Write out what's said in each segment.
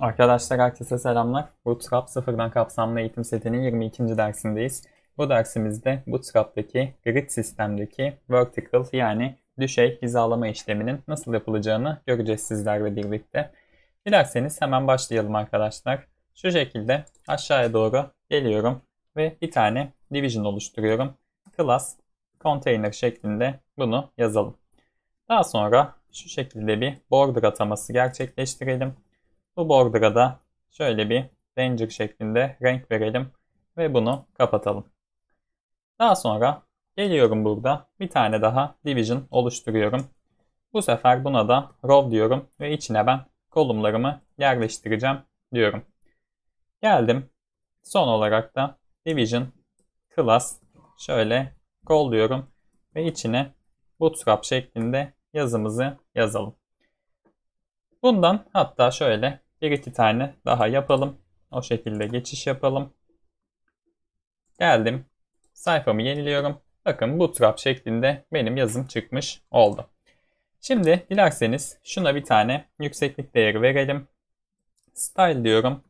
Arkadaşlar herkese selamlar. Bootstrap sıfırdan kapsamlı eğitim setinin 22. dersindeyiz. Bu dersimizde Bootstrap'taki grid sistemdeki vertical yani düşey hizalama işleminin nasıl yapılacağını göreceğiz sizlerle birlikte. Dilerseniz hemen başlayalım arkadaşlar. Şu şekilde aşağıya doğru geliyorum ve bir tane division oluşturuyorum. Class container şeklinde bunu yazalım. Daha sonra şu şekilde bir border ataması gerçekleştirelim bu bordura da şöyle bir ranger şeklinde renk verelim ve bunu kapatalım. Daha sonra geliyorum burada bir tane daha division oluşturuyorum. Bu sefer buna da row diyorum ve içine ben kolumlarımı yerleştireceğim diyorum. Geldim. Son olarak da division class şöyle kol diyorum ve içine bootstrap şeklinde yazımızı yazalım. Bundan hatta şöyle bir iki tane daha yapalım. O şekilde geçiş yapalım. Geldim. Sayfamı yeniliyorum. Bakın bootstrap şeklinde benim yazım çıkmış oldu. Şimdi dilerseniz şuna bir tane yükseklik değeri verelim. Style diyorum.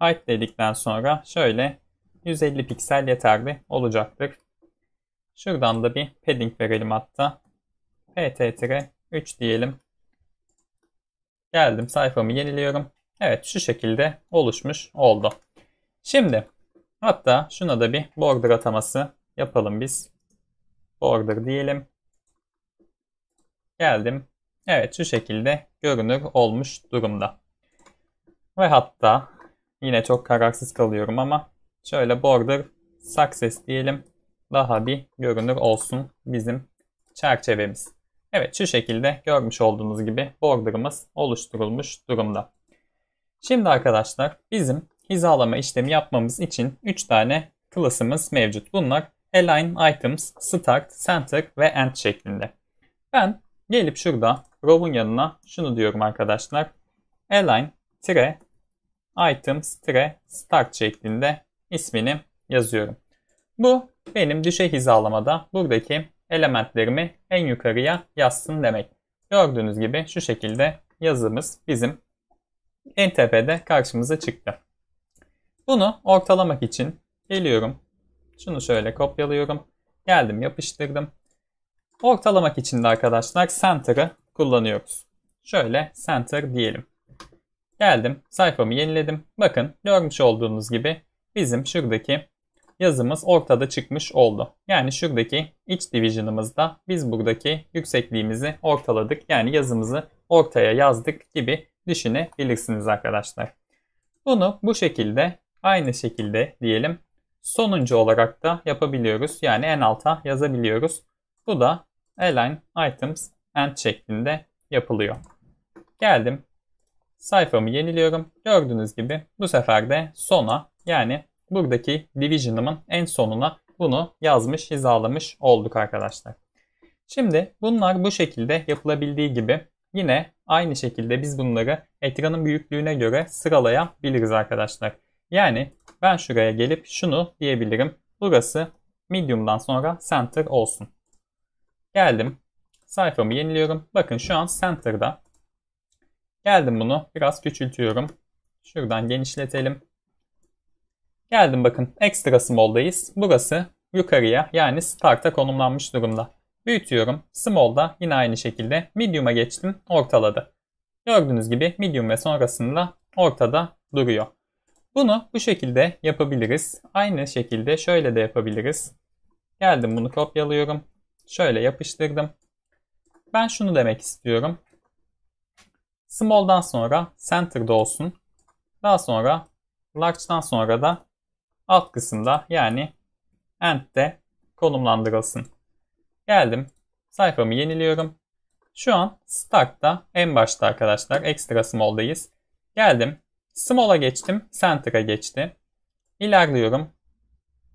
Height dedikten sonra şöyle 150 piksel yeterli olacaktır. Şuradan da bir padding verelim hatta. pt-3 diyelim. Geldim sayfamı yeniliyorum. Evet şu şekilde oluşmuş oldu. Şimdi hatta şuna da bir border ataması yapalım biz. Border diyelim. Geldim. Evet şu şekilde görünür olmuş durumda. Ve hatta yine çok kararsız kalıyorum ama şöyle border success diyelim. Daha bir görünür olsun bizim çerçevemiz. Evet şu şekilde görmüş olduğunuz gibi border'ımız oluşturulmuş durumda. Şimdi arkadaşlar bizim hizalama işlemi yapmamız için 3 tane klasımız mevcut. Bunlar align items, start, center ve end şeklinde. Ben gelip şurada row'un yanına şunu diyorum arkadaşlar. Align tire items tire start şeklinde ismini yazıyorum. Bu benim düşey hizalamada buradaki elementlerimi en yukarıya yazsın demek. Gördüğünüz gibi şu şekilde yazımız bizim en tepede karşımıza çıktı. Bunu ortalamak için geliyorum. Şunu şöyle kopyalıyorum. Geldim yapıştırdım. Ortalamak için de arkadaşlar center'ı kullanıyoruz. Şöyle center diyelim. Geldim sayfamı yeniledim. Bakın görmüş olduğunuz gibi bizim şuradaki yazımız ortada çıkmış oldu. Yani şuradaki iç division'ımızda biz buradaki yüksekliğimizi ortaladık. Yani yazımızı ortaya yazdık gibi düşünebilirsiniz arkadaşlar. Bunu bu şekilde aynı şekilde diyelim sonuncu olarak da yapabiliyoruz. Yani en alta yazabiliyoruz. Bu da align items end şeklinde yapılıyor. Geldim. Sayfamı yeniliyorum. Gördüğünüz gibi bu sefer de sona yani buradaki division'ımın en sonuna bunu yazmış, hizalamış olduk arkadaşlar. Şimdi bunlar bu şekilde yapılabildiği gibi yine aynı şekilde biz bunları ekranın büyüklüğüne göre sıralayabiliriz arkadaşlar. Yani ben şuraya gelip şunu diyebilirim. Burası medium'dan sonra center olsun. Geldim. Sayfamı yeniliyorum. Bakın şu an center'da. Geldim bunu biraz küçültüyorum. Şuradan genişletelim. Geldim bakın extra small'dayız. Burası yukarıya yani start'a konumlanmış durumda. Büyütüyorum. Small'da yine aynı şekilde medium'a geçtim ortaladı. Gördüğünüz gibi medium ve sonrasında ortada duruyor. Bunu bu şekilde yapabiliriz. Aynı şekilde şöyle de yapabiliriz. Geldim bunu kopyalıyorum. Şöyle yapıştırdım. Ben şunu demek istiyorum. Small'dan sonra center'da olsun. Daha sonra large'dan sonra da alt kısımda yani end'de konumlandırılsın. Geldim. Sayfamı yeniliyorum. Şu an start'ta en başta arkadaşlar ekstra small'dayız. Geldim. Small'a geçtim. Center'a geçti. İlerliyorum.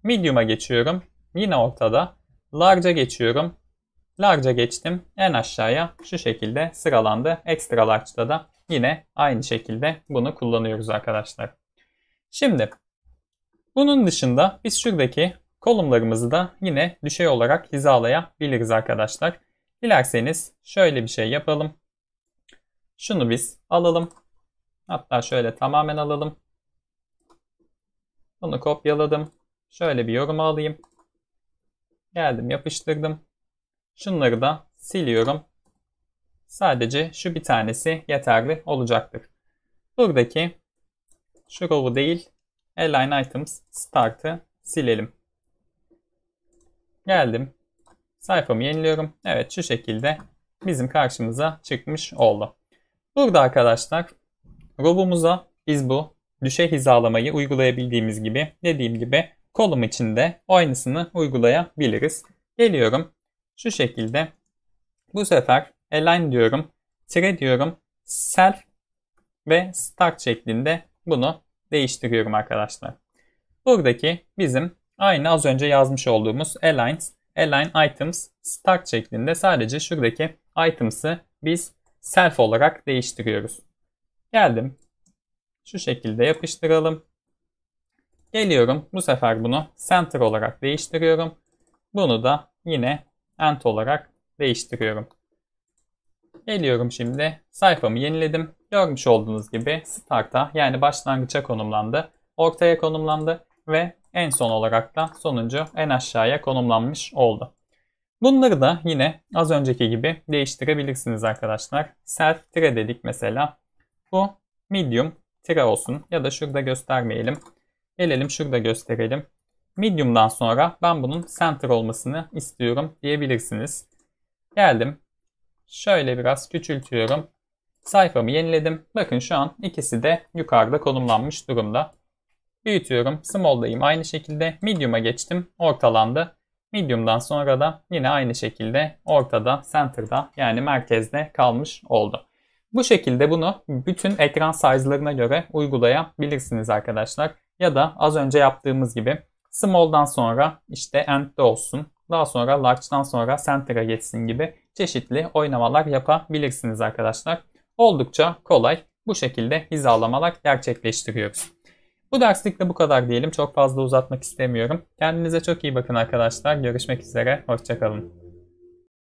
Medium'a geçiyorum. Yine ortada. Large'a geçiyorum. Large'a geçtim. En aşağıya şu şekilde sıralandı. Extra Large'da da yine aynı şekilde bunu kullanıyoruz arkadaşlar. Şimdi bunun dışında biz şuradaki kolumlarımızı da yine düşey olarak hizalayabiliriz arkadaşlar. Dilerseniz şöyle bir şey yapalım. Şunu biz alalım. Hatta şöyle tamamen alalım. Bunu kopyaladım. Şöyle bir yorum alayım. Geldim yapıştırdım. Şunları da siliyorum. Sadece şu bir tanesi yeterli olacaktır. Buradaki şu rovu değil Align Items Start'ı silelim. Geldim. Sayfamı yeniliyorum. Evet şu şekilde bizim karşımıza çıkmış oldu. Burada arkadaşlar robumuza biz bu düşe hizalamayı uygulayabildiğimiz gibi dediğim gibi kolum içinde aynısını uygulayabiliriz. Geliyorum. Şu şekilde bu sefer align diyorum, tire diyorum, self ve start şeklinde bunu değiştiriyorum arkadaşlar. Buradaki bizim aynı az önce yazmış olduğumuz aligns, align items, start şeklinde sadece şuradaki items'ı biz self olarak değiştiriyoruz. Geldim. Şu şekilde yapıştıralım. Geliyorum. Bu sefer bunu center olarak değiştiriyorum. Bunu da yine end olarak değiştiriyorum. Geliyorum şimdi. Sayfamı yeniledim. Görmüş olduğunuz gibi start'a yani başlangıça konumlandı, ortaya konumlandı ve en son olarak da sonuncu en aşağıya konumlanmış oldu. Bunları da yine az önceki gibi değiştirebilirsiniz arkadaşlar. Self tire dedik mesela. Bu medium tire olsun ya da şurada göstermeyelim. Gelelim şurada gösterelim. Medium'dan sonra ben bunun center olmasını istiyorum diyebilirsiniz. Geldim. Şöyle biraz küçültüyorum. Sayfamı yeniledim. Bakın şu an ikisi de yukarıda konumlanmış durumda. Büyütüyorum. Small'dayım aynı şekilde. Medium'a geçtim. Ortalandı. Medium'dan sonra da yine aynı şekilde ortada, center'da yani merkezde kalmış oldu. Bu şekilde bunu bütün ekran size'larına göre uygulayabilirsiniz arkadaşlar. Ya da az önce yaptığımız gibi small'dan sonra işte end'de olsun. Daha sonra large'dan sonra center'a geçsin gibi çeşitli oynamalar yapabilirsiniz arkadaşlar oldukça kolay bu şekilde hizalamalar gerçekleştiriyoruz. Bu derslikte bu kadar diyelim. Çok fazla uzatmak istemiyorum. Kendinize çok iyi bakın arkadaşlar. Görüşmek üzere. Hoşçakalın.